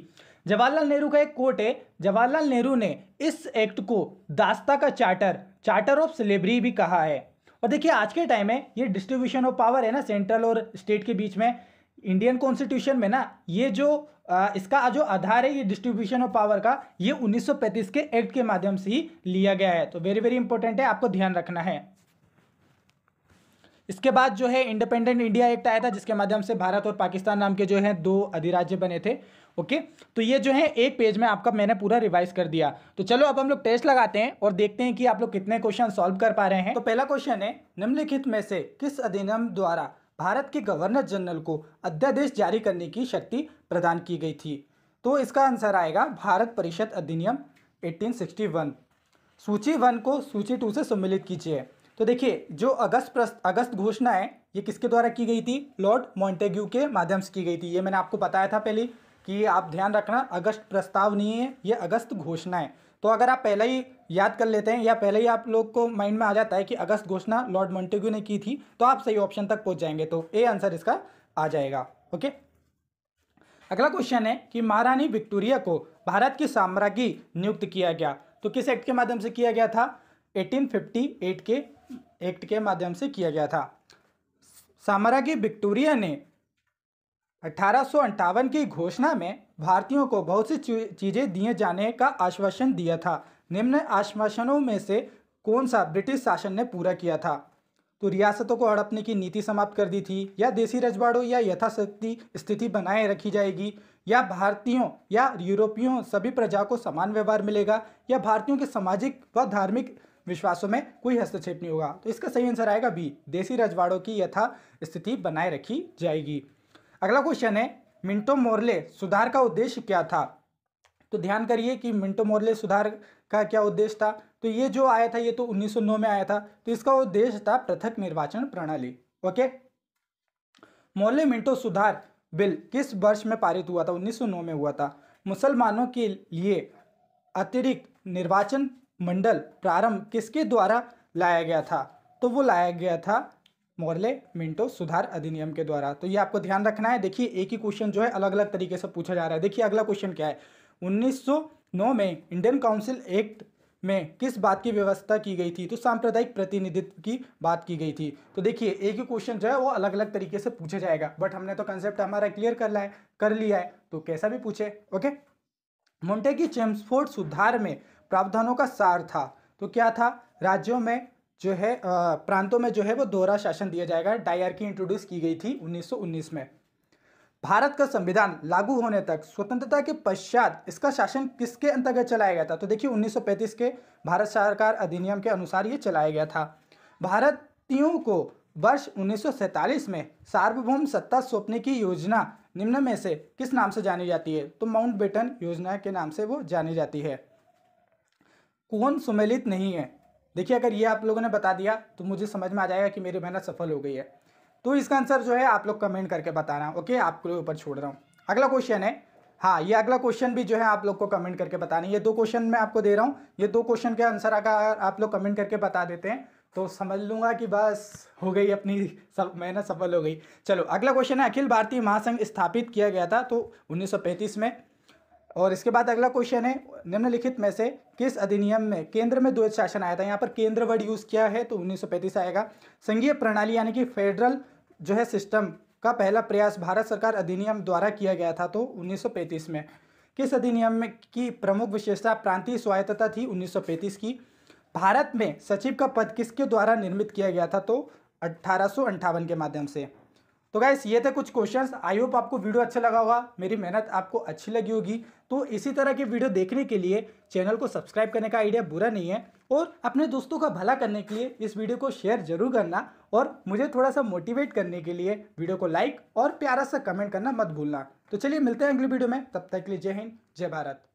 A: जवाहरलाल नेहरू का एक कोर्ट है जवाहरलाल नेहरू ने इस एक्ट को दास्ता का चार्टर चार्टर ऑफ स्लेबरी भी कहा है और देखिए आज के टाइम में ये डिस्ट्रीब्यूशन ऑफ पावर है ना सेंट्रल और स्टेट के बीच में इंडियन कॉन्स्टिट्यूशन में ना ये जो आ, इसका जो आधार है ये डिस्ट्रीब्यूशन ऑफ पावर का ये 1935 के एक्ट के माध्यम से ही लिया गया है तो वेरी वेरी इंपॉर्टेंट है आपको ध्यान रखना है इसके बाद जो है इंडिपेंडेंट इंडिया एक्ट आया था जिसके माध्यम से भारत और पाकिस्तान नाम के जो है दो अधिराज्य बने थे ओके तो ये जो है एक पेज में आपका मैंने पूरा रिवाइज कर दिया तो चलो अब हम लोग टेस्ट लगाते हैं और देखते हैं कि आप लोग कितने क्वेश्चन सॉल्व कर पा रहे हैं तो पहला क्वेश्चन है निम्नलिखित में से किस अधिनियम द्वारा भारत के गवर्नर जनरल को अध्यादेश जारी करने की शक्ति प्रदान की गई थी तो इसका आंसर आएगा भारत परिषद अधिनियम 1861 सूची वन को सूची टू से सम्मिलित कीजिए तो देखिए जो अगस्त प्रस्त अगस्त घोषणा है ये किसके द्वारा की गई थी लॉर्ड मॉन्टेग्यू के माध्यम से की गई थी ये मैंने आपको बताया था पहले कि आप ध्यान रखना अगस्त प्रस्ताव नहीं है ये अगस्त घोषणा है तो अगर आप पहले ही याद कर लेते हैं या पहले ही आप लोग को माइंड में आ जाता है कि अगस्त घोषणा लॉर्ड मोन्टेग्यू ने की थी तो आप सही ऑप्शन तक पहुंच जाएंगे तो ए आंसर इसका आ जाएगा ओके अगला क्वेश्चन है कि महारानी विक्टोरिया को भारत की साम्राज्ञी नियुक्त किया गया तो किस एक्ट के माध्यम से किया गया था 1858 के एक्ट के माध्यम से किया गया था साम्राज्ञी विक्टोरिया ने अठारह की घोषणा में भारतीयों को बहुत सी चीज़ें दिए जाने का आश्वासन दिया था निम्न आश्वासनों में से कौन सा ब्रिटिश शासन ने पूरा किया था तो रियासतों को हड़पने की नीति समाप्त कर दी थी या देसी रजवाड़ों या यथाशक्ति स्थिति बनाए रखी जाएगी या भारतीयों या यूरोपियों सभी प्रजा को समान व्यवहार मिलेगा या भारतीयों के सामाजिक व धार्मिक विश्वासों में कोई हस्तक्षेप नहीं होगा तो इसका सही आंसर आएगा बी देसी रजवाड़ों की यथा स्थिति बनाए रखी जाएगी अगला क्वेश्चन है मिंटो मोरले सुधार का उद्देश्य क्या था तो ध्यान करिए कि मिंटो मोरले सुधार का क्या उद्देश्य था तो ये जो आया था ये तो 1909 में आया था तो इसका उद्देश्य था पृथक निर्वाचन प्रणाली ओके मोरले मिंटो सुधार बिल किस वर्ष में पारित हुआ था 1909 में हुआ था मुसलमानों के लिए अतिरिक्त निर्वाचन मंडल प्रारंभ किसके द्वारा लाया गया था तो वो लाया गया था मोरले मिंटो सुधार अधिनियम के द्वारा तो ये आपको ध्यान रखना है देखिए एक ही क्वेश्चन जो है अलग अलग तरीके से पूछा जा रहा है देखिए अगला क्वेश्चन क्या है 1909 में इंडियन काउंसिल एक्ट में किस बात की व्यवस्था की गई थी तो सांप्रदायिक प्रतिनिधित्व की बात की गई थी तो देखिए एक ही क्वेश्चन जो है वो अलग अलग तरीके से पूछा जाएगा बट हमने तो कंसेप्ट हमारा क्लियर कर लाया कर लिया है तो कैसा भी पूछे ओके मोन्टेगी चेम्सफोर्ड सुधार में प्रावधानों का सार था तो क्या था राज्यों में जो है प्रांतों में जो है वो दोहरा शासन दिया जाएगा डायरकी इंट्रोड्यूस की गई थी 1919 में भारत का संविधान लागू होने तक स्वतंत्रता के पश्चात इसका शासन किसके अंतर्गत चलाया गया था तो देखिए 1935 के भारत सरकार अधिनियम के अनुसार ये चलाया गया था भारतीयों को वर्ष उन्नीस में सार्वभौम सत्ता सौंपने की योजना निम्न में से किस नाम से जानी जाती है तो माउंट योजना के नाम से वो जानी जाती है कौन सुमेलित नहीं है देखिए अगर ये आप लोगों ने बता दिया तो मुझे समझ में आ जाएगा कि मेरी मेहनत सफल हो गई है तो इसका आंसर जो है आप लोग कमेंट करके बताना ओके आपके ऊपर छोड़ रहा हूँ अगला क्वेश्चन है हाँ ये अगला क्वेश्चन भी जो है आप लोग को कमेंट करके बताना ये दो क्वेश्चन मैं आपको दे रहा हूँ ये दो क्वेश्चन के आंसर अगर आप लोग कमेंट करके बता देते हैं तो समझ लूंगा कि बस हो गई अपनी सब मेहनत सफल हो गई चलो अगला क्वेश्चन है अखिल भारतीय महासंघ स्थापित किया गया था तो 1935 में और इसके बाद अगला क्वेश्चन है निम्नलिखित में से किस अधिनियम में केंद्र में द्वैत शासन आया था यहाँ पर केंद्र वर्ड यूज़ किया है तो 1935 आएगा संघीय प्रणाली यानी कि फेडरल जो है सिस्टम का पहला प्रयास भारत सरकार अधिनियम द्वारा किया गया था तो 1935 में किस अधिनियम में की प्रमुख विशेषता प्रांतीय स्वायत्तता थी उन्नीस की भारत में सचिव का पद किसके द्वारा निर्मित किया गया था तो अट्ठारह के माध्यम से तो गैस ये थे कुछ क्वेश्चंस आई होप आपको वीडियो अच्छा लगा होगा मेरी मेहनत आपको अच्छी लगी होगी तो इसी तरह की वीडियो देखने के लिए चैनल को सब्सक्राइब करने का आइडिया बुरा नहीं है और अपने दोस्तों का भला करने के लिए इस वीडियो को शेयर जरूर करना और मुझे थोड़ा सा मोटिवेट करने के लिए वीडियो को लाइक और प्यारा सा कमेंट करना मत भूलना तो चलिए मिलते हैं अगली वीडियो में तब तक के लिए जय हिंद जय भारत